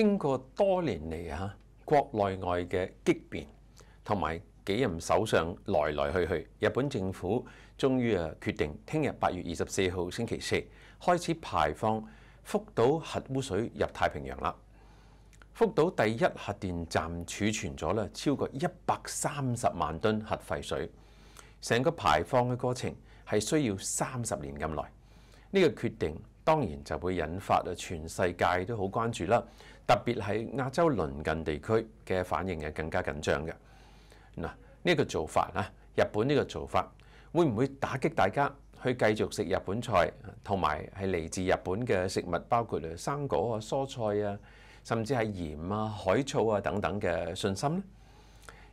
經過多年嚟啊，國內外嘅激變，同埋幾任首相來來去去，日本政府終於啊決定，聽日八月二十四號星期四開始排放福島核污水入太平洋啦。福島第一核電站儲存咗咧超過一百三十萬噸核廢水，成個排放嘅過程係需要三十年咁耐。呢個決定。當然就會引發啊，全世界都好關注啦，特別係亞洲鄰近地區嘅反應係更加緊張嘅。嗱，呢個做法啊，日本呢個做法會唔會打擊大家去繼續食日本菜同埋係嚟自日本嘅食物，包括生果啊、蔬菜啊，甚至係鹽啊、海草啊等等嘅信心呢？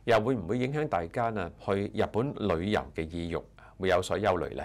又會唔會影響大家啊去日本旅遊嘅意欲，會有所憂慮呢？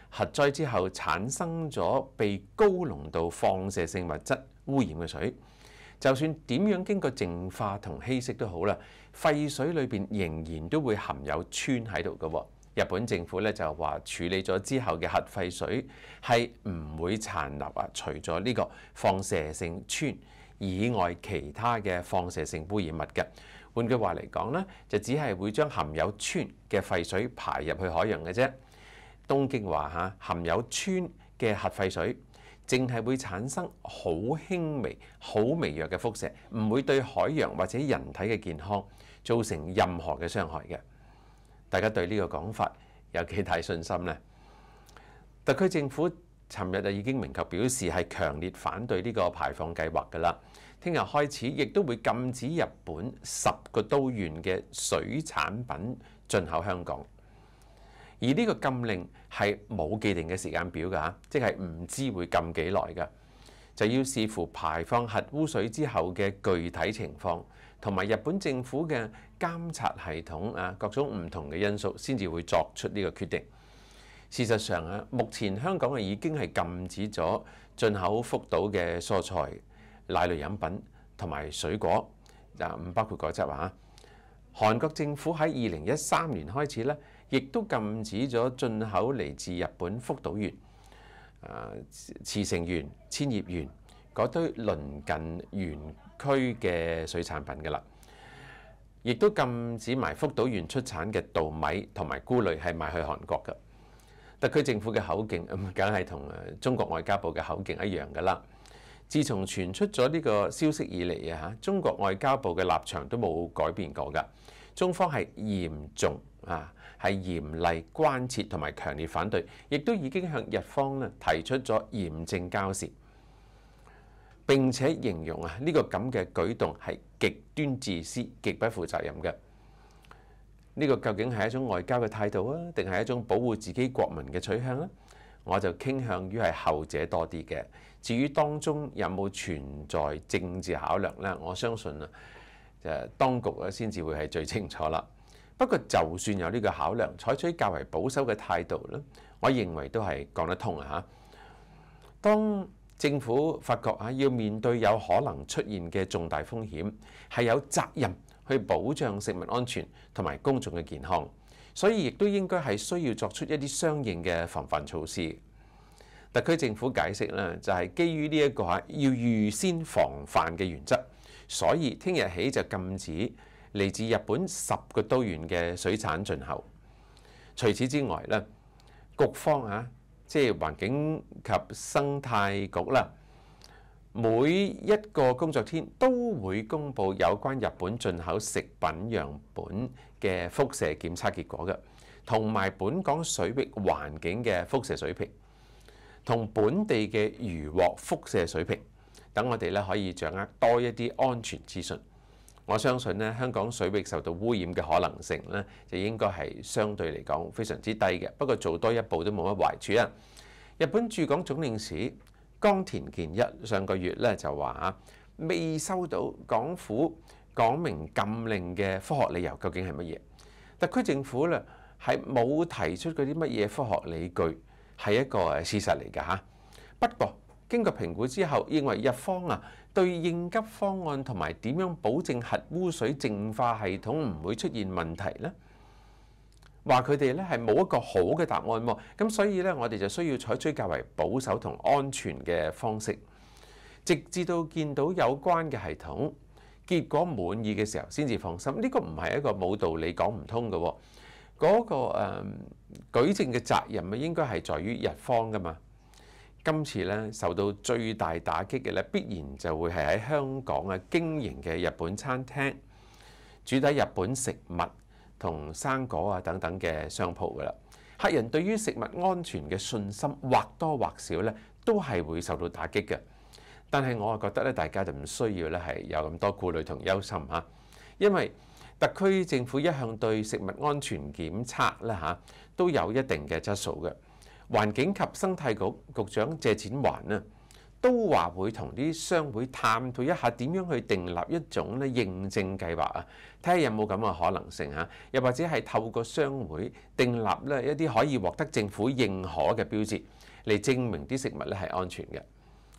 核災之後產生咗被高濃度放射性物質污染嘅水，就算點樣經過淨化同稀釋都好啦，廢水裏面仍然都會含有氚喺度喎。日本政府咧就話處理咗之後嘅核廢水係唔會殘留啊，除咗呢個放射性氚以外，其他嘅放射性污染物嘅。換句話嚟講咧，就只係會將含有氚嘅廢水排入去海洋嘅啫。東京話嚇含有氚嘅核廢水，淨係會產生好輕微、好微弱嘅輻射，唔會對海洋或者人體嘅健康造成任何嘅傷害嘅。大家對呢個講法有幾大信心呢？特區政府尋日就已經明確表示係強烈反對呢個排放計劃㗎啦。聽日開始亦都會禁止日本十個都縣嘅水產品進口香港。而呢個禁令係冇既定嘅時間表㗎，即係唔知會禁幾耐㗎，就要視乎排放核污水之後嘅具體情況，同埋日本政府嘅監察系統啊，各種唔同嘅因素先至會作出呢個決定。事實上啊，目前香港已經係禁止咗進口福島嘅蔬菜、奶類飲品同埋水果，嗱唔包括果汁啊。韓國政府喺二零一三年開始咧。亦都禁止咗進口嚟自日本福島縣、啊城縣、千葉縣嗰堆鄰近園區嘅水產品㗎啦。亦都禁止埋福島縣出產嘅稻米同埋菇類係賣去韓國㗎。特區政府嘅口径梗係同中國外交部嘅口径一樣㗎啦。自從傳出咗呢個消息以嚟啊，中國外交部嘅立場都冇改變過㗎。中方係嚴重啊！係嚴厲關切同埋強烈反對，亦都已經向日方提出咗嚴正交涉。並且形容啊呢個咁嘅舉動係極端自私、極不負責任嘅。呢個究竟係一種外交嘅態度啊，定係一種保護自己國民嘅取向啊？我就傾向於係後者多啲嘅。至於當中有冇存在政治考量咧，我相信啊，誒當局咧先至會係最清楚啦。不過，就算有呢個考量，採取較為保守嘅態度咧，我認為都係講得通啊！嚇，當政府發覺啊，要面對有可能出現嘅重大風險，係有責任去保障食物安全同埋公眾嘅健康，所以亦都應該係需要作出一啲相應嘅防範措施。特區政府解釋咧，就係基於呢一個嚇要預先防範嘅原則，所以聽日起就禁止。嚟自日本十個都月嘅水產進口。除此之外咧，局方啊，即係環境及生態局啦，每一個工作天都會公布有關日本進口食品樣本嘅輻射檢測結果嘅，同埋本港水域環境嘅輻射水平，同本地嘅漁獲輻射水平，等我哋咧可以掌握多一啲安全資訊。我相信咧，香港水域受到污染嘅可能性咧，就應該係相對嚟講非常之低嘅。不過做多一步都冇乜壞處啊！日本駐港總領事江田健一上個月咧就話未收到港府講明禁令嘅科學理由，究竟係乜嘢？特區政府咧係冇提出嗰啲乜嘢科學理據，係一個事實嚟㗎不過經過評估之後，認為日方啊對應急方案同埋點樣保證核污水淨化系統唔會出現問題呢？話佢哋咧係冇一個好嘅答案喎。咁所以咧，我哋就需要採取較為保守同安全嘅方式，直至到見到有關嘅系統結果滿意嘅時候先至放心。呢個唔係一個冇道理講唔通嘅喎。嗰個誒舉證嘅責任啊，應該係在於日方噶嘛。今次咧受到最大打擊嘅咧，必然就會係喺香港啊經營嘅日本餐廳、主打日本食物同生果啊等等嘅商鋪噶啦。客人對於食物安全嘅信心或多或少咧，都係會受到打擊嘅。但系我啊覺得咧，大家就唔需要咧係有咁多顧慮同憂心嚇，因為特區政府一向對食物安全檢測咧嚇都有一定嘅質素嘅。環境及生態局局長謝展環啊，都話會同啲商會探討一下點樣去訂立一種咧認證計劃啊，睇下有冇咁嘅可能性嚇，又或者係透過商會訂立咧一啲可以獲得政府認可嘅標誌，嚟證明啲食物咧係安全嘅。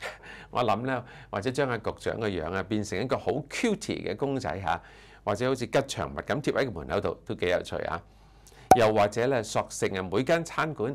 我諗咧，或者將阿局長嘅樣啊變成一個好 cute 嘅公仔嚇，或者好似吉祥物咁貼喺個門口度都幾有趣啊。又或者咧索性啊每間餐館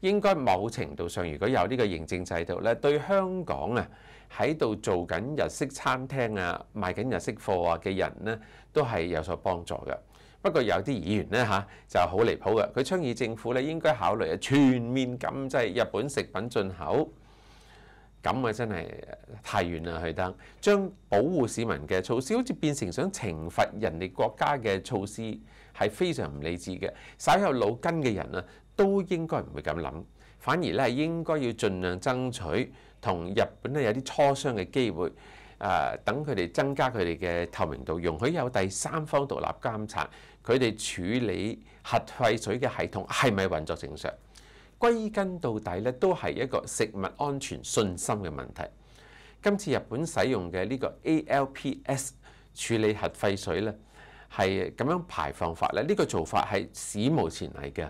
應該某程度上，如果有呢個認證制度咧，對香港啊喺度做緊日式餐廳啊、賣緊日式貨啊嘅人咧，都係有所幫助嘅。不過有啲議員咧嚇就好離譜嘅，佢倡議政府咧應該考慮全面禁制日本食品進口，咁啊真係太遠啦去得。將保護市民嘅措施，好似變成想懲罰人哋國家嘅措施，係非常唔理智嘅。稍有腦筋嘅人啊！都應該唔會咁諗，反而咧應該要盡量爭取同日本咧有啲磋商嘅機會。誒，等佢哋增加佢哋嘅透明度，容許有第三方獨立監察佢哋處理核廢水嘅系統係咪運作正常。歸根到底咧，都係一個食物安全信心嘅問題。今次日本使用嘅呢個 ALPS 處理核廢水咧係咁樣排放法咧，呢個做法係史無前例嘅。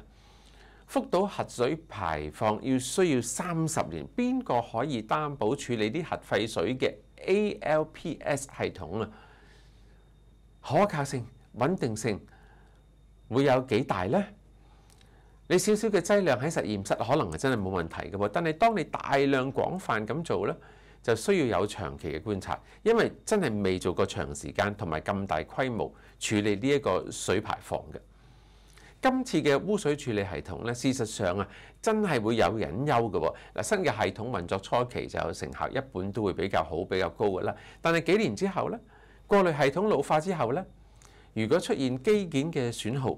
福島核水排放要需要三十年，邊個可以擔保處理啲核廢水嘅 ALPS 系統啊？可靠性、穩定性會有幾大咧？你少少嘅劑量喺實驗室可能係真係冇問題嘅喎，但係當你大量廣泛咁做咧，就需要有長期嘅觀察，因為真係未做過長時間同埋咁大規模處理呢一個水排放嘅。今次嘅污水處理系統咧，事實上啊，真係會有隱憂嘅喎。嗱，新嘅系統運作初期就成乘客，一般都會比較好、比較高嘅啦。但係幾年之後咧，過濾系統老化之後咧，如果出現機件嘅損耗，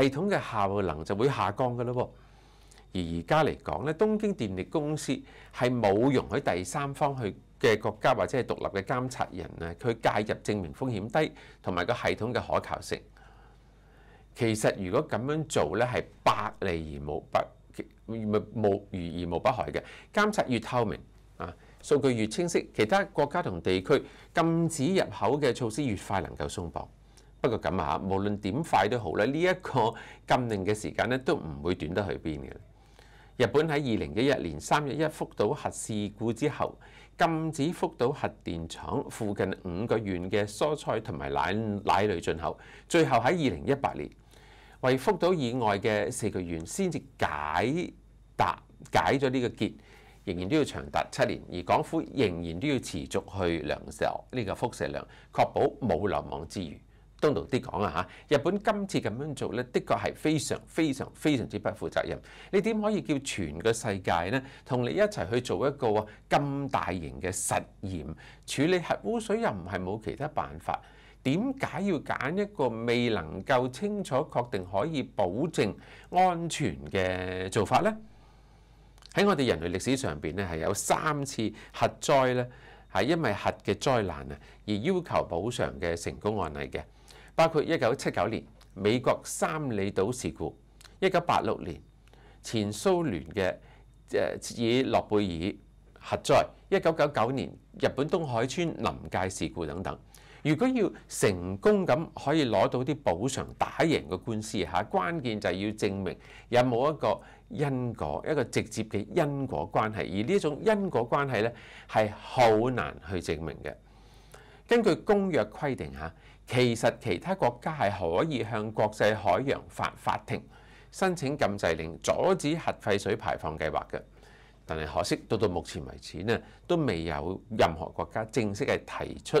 系統嘅效能就會下降嘅咯。而而家嚟講咧，東京電力公司係冇容許第三方去嘅國家或者係獨立嘅監察人啊，佢介入證明風險低同埋個系統嘅可靠性。其實如果咁樣做咧，係百利而無不唔無餘而無不害嘅。監察越透明，啊數據越清晰，其他國家同地區禁止入口嘅措施越快能夠鬆綁。不過咁啊無論點快都好咧，呢一個禁令嘅時間咧都唔會短得去邊嘅。日本喺二零一一年三月一福島核事故之後，禁止福島核電廠附近五個縣嘅蔬菜同埋奶奶類進口，最後喺二零一八年。為福島以外嘅四個縣，先至解答解咗呢個結，仍然都要長達七年，而港府仍然都要持續去量受呢個輻射量，確保冇流網之餘。東道啲講啊嚇，日本今次咁樣做咧，的確係非常非常非常之不負責任。你點可以叫全個世界咧同你一齊去做一個咁大型嘅實驗？處理核污水又唔係冇其他辦法。點解要揀一個未能夠清楚確定可以保證安全嘅做法呢？喺我哋人類歷史上邊咧係有三次核災咧，係因為核嘅災難啊而要求補償嘅成功案例嘅，包括一九七九年美國三里島事故、一九八六年前蘇聯嘅誒以諾貝爾核災、一九九九年日本東海村臨界事故等等。如果要成功咁可以攞到啲補償打贏個官司嚇，關鍵就係要證明有冇一個因果一個直接嘅因果關係，而呢種因果關係咧係好難去證明嘅。根據公約規定嚇，其實其他國家係可以向國際海洋法法庭申請禁制令，阻止核廢水排放計劃嘅。但係可惜到到目前為止呢，都未有任何國家正式係提出。